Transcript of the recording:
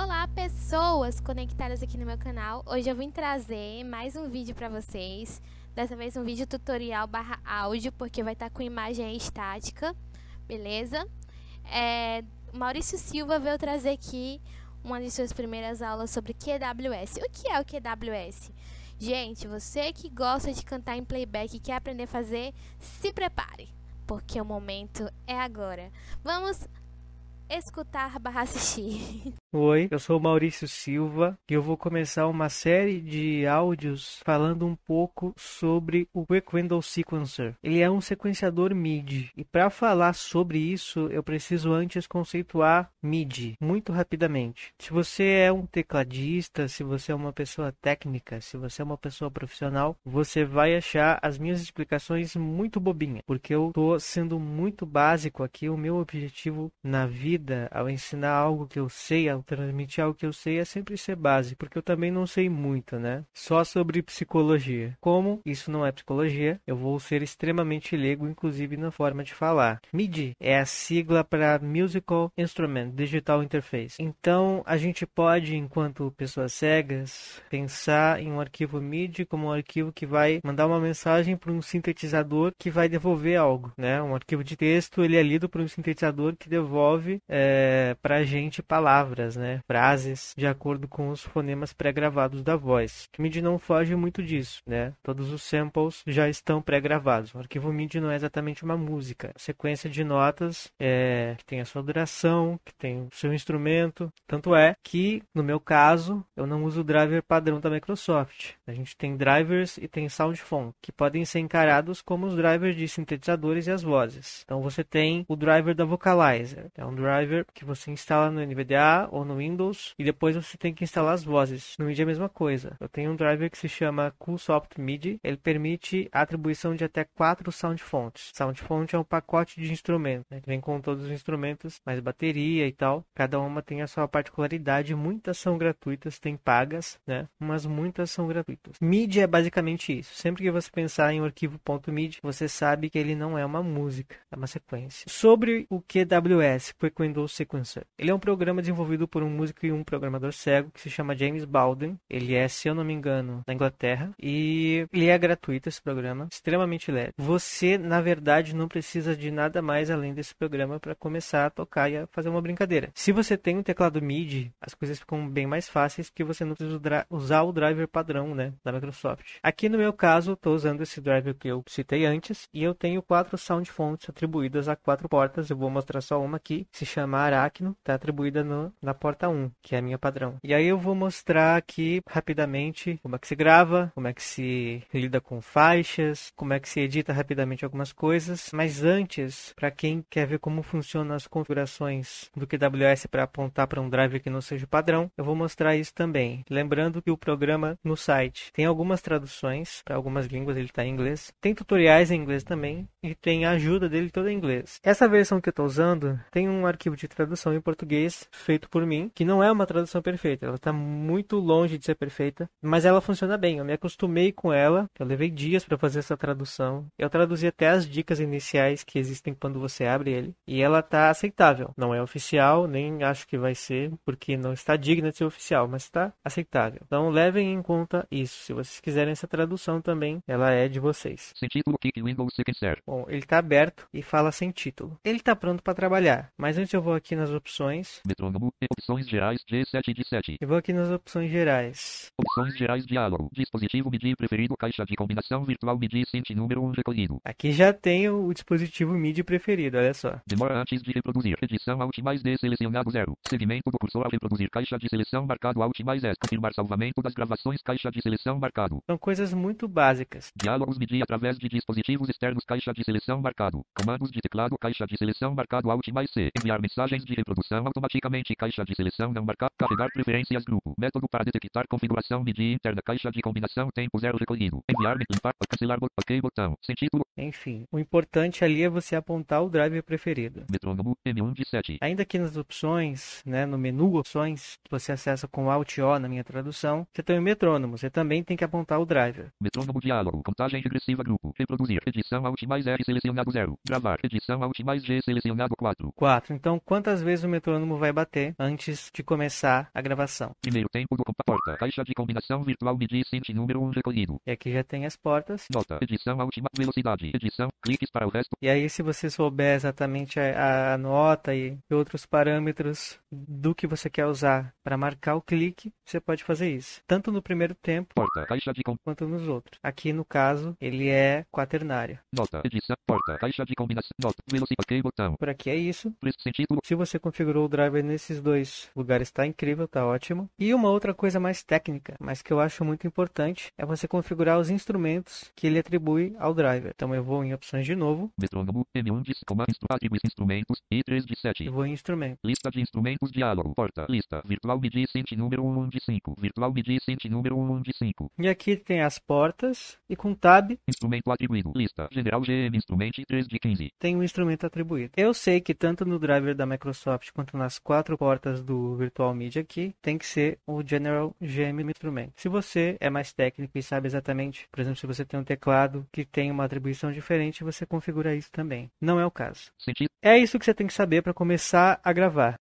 Olá, pessoas conectadas aqui no meu canal. Hoje eu vim trazer mais um vídeo para vocês. Dessa vez um vídeo tutorial barra áudio, porque vai estar tá com imagem estática, beleza? É, Maurício Silva veio trazer aqui uma de suas primeiras aulas sobre QWS. O que é o QWS? Gente, você que gosta de cantar em playback e quer aprender a fazer, se prepare, porque o momento é agora. Vamos escutar barra assistir. Oi, eu sou Maurício Silva e eu vou começar uma série de áudios falando um pouco sobre o Quick Window Sequencer. Ele é um sequenciador MIDI e para falar sobre isso eu preciso antes conceituar MIDI muito rapidamente. Se você é um tecladista, se você é uma pessoa técnica, se você é uma pessoa profissional, você vai achar as minhas explicações muito bobinha, porque eu tô sendo muito básico aqui. O meu objetivo na vida ao ensinar algo que eu sei Transmitir algo que eu sei é sempre ser base, porque eu também não sei muito, né? Só sobre psicologia. Como isso não é psicologia, eu vou ser extremamente leigo, inclusive na forma de falar. MIDI é a sigla para Musical Instrument Digital Interface. Então, a gente pode, enquanto pessoas cegas, pensar em um arquivo MIDI como um arquivo que vai mandar uma mensagem para um sintetizador que vai devolver algo, né? Um arquivo de texto, ele é lido por um sintetizador que devolve é, eh, para a gente palavras palavras, né, frases, de acordo com os fonemas pré-gravados da voz. O MIDI não foge muito disso, né? Todos os samples já estão pré-gravados. O arquivo MIDI não é exatamente uma música, a sequência de notas é, que tem a sua duração, que tem o seu instrumento. Tanto é que, no meu caso, eu não uso o driver padrão da Microsoft. A gente tem drivers e tem soundphone, que podem ser encarados como os drivers de sintetizadores e as vozes. Então você tem o driver da Vocalizer, é um driver que você instala no NVDA ou no Windows e depois você tem que instalar as vozes. No MIDI é a mesma coisa. Eu tenho um driver que se chama CoolSoft MIDI. Ele permite a atribuição de até quatro sound fonts. Sound font é um pacote de instrumentos, né? vem com todos os instrumentos, mais bateria e tal. Cada uma tem a sua particularidade. Muitas são gratuitas, tem pagas, né? Mas muitas são gratuitas. MIDI é basicamente isso. Sempre que você pensar em um arquivo.midi, você sabe que ele não é uma música, é uma sequência. Sobre o QWS, Quick Windows Sequencer. Ele é um programa desenvolvido por um músico e um programador cego que se chama James Bowden. Ele é, se eu não me engano, da Inglaterra. E ele é gratuito esse programa, extremamente leve. Você, na verdade, não precisa de nada mais além desse programa para começar a tocar e a fazer uma brincadeira. Se você tem um teclado MIDI, as coisas ficam bem mais fáceis porque você não precisa usar o driver padrão, né, da Microsoft. Aqui no meu caso, estou usando esse driver que eu citei antes e eu tenho quatro sound fonts atribuídas a quatro portas. Eu vou mostrar só uma aqui, que se chama Arachno, está atribuída no, na porta 1, que é a minha padrão. E aí eu vou mostrar aqui rapidamente como é que se grava, como é que se lida com faixas, como é que se edita rapidamente algumas coisas. Mas antes, para quem quer ver como funcionam as configurações do QWS para apontar para um drive que não seja padrão, eu vou mostrar isso também. Lembrando que o programa no site tem algumas traduções para algumas línguas, ele está em inglês. Tem tutoriais em inglês também e tem a ajuda dele toda em inglês. Essa versão que eu estou usando tem um arquivo de tradução em português feito por mim, que não é uma tradução perfeita. Ela está muito longe de ser perfeita, mas ela funciona bem. Eu me acostumei com ela. Eu levei dias para fazer essa tradução. Eu traduzi até as dicas iniciais que existem quando você abre ele. E ela está aceitável. Não é oficial, nem acho que vai ser, porque não está digna de ser oficial, mas está aceitável. Então levem em conta isso. Se vocês quiserem essa tradução também, ela é de vocês. Sem título, que Windows se quiser. Bom, ele está aberto e fala sem título. Ele está pronto para trabalhar, mas antes eu vou aqui nas opções. Metrônomo, Opções gerais G7 de 7. Eu vou aqui nas opções gerais. Opções gerais diálogo. Dispositivo MIDI preferido caixa de combinação virtual MIDI Sync número 1 recolhido. Aqui já tem o dispositivo MIDI preferido, olha só. Demora antes de reproduzir. Edição Alt mais D selecionado 0. Segmento do cursor ao reproduzir caixa de seleção marcado Alt mais S. Confirmar salvamento das gravações caixa de seleção marcado. São coisas muito básicas. Diálogos MIDI através de dispositivos externos caixa de seleção marcado. Comandos de teclado caixa de seleção marcado Alt mais C. Enviar mensagens de reprodução automaticamente caixa Caixa de seleção não marcar. Carregar preferências grupo. Método para detectar configuração MIDI interna. Caixa de combinação tempo zero recolhido. Enviar, limpar, cancelar, ok botão. Sem título. Enfim, o importante ali é você apontar o driver preferido. Metrônomo M1 de 7. Ainda aqui nas opções, né, no menu opções, que você acessa com Alt O na minha tradução, você tem o metrônomo. Você também tem que apontar o driver. Metrônomo diálogo. Contagem regressiva grupo. Reproduzir. Edição Alt mais R selecionado 0. Gravar. Edição Alt mais G selecionado 4. 4. Então, quantas vezes o metrônomo vai bater antes antes de começar a gravação. Primeiro tempo do porta. Caixa de combinação virtual medir cente número 1 recolhido. E aqui já tem as portas. Nota. Edição a última velocidade. Edição. Cliques para o resto. E aí se você souber exatamente a, a nota e outros parâmetros do que você quer usar para marcar o clique, você pode fazer isso. Tanto no primeiro tempo porta, caixa de quanto nos outros. Aqui no caso, ele é quaternário. Nota, edição, porta, caixa de combinação, nota, velocidade, okay, botão. Por aqui é isso. Se você configurou o driver nesses dois dois lugares está incrível, está ótimo. E uma outra coisa mais técnica, mas que eu acho muito importante, é você configurar os instrumentos que ele atribui ao driver. Então eu vou em opções de novo. Metrônomo, M1 diz, coma, atribui instrumentos, E3 de 7. Eu vou em instrumento. Lista de instrumentos, diálogo, porta, lista, virtual MIDI cent número 1 de 5, virtual MIDI cent número 1 de 5. E aqui tem as portas e com tab. Instrumento atribuído, lista, general GM, instrumento 3 de 15. Tem um instrumento atribuído. Eu sei que tanto no driver da Microsoft quanto nas quatro portas do Virtual Media aqui tem que ser o General GM Instrument. Se você é mais técnico e sabe exatamente, por exemplo, se você tem um teclado que tem uma atribuição diferente, você configura isso também. Não é o caso. É isso que você tem que saber para começar a gravar.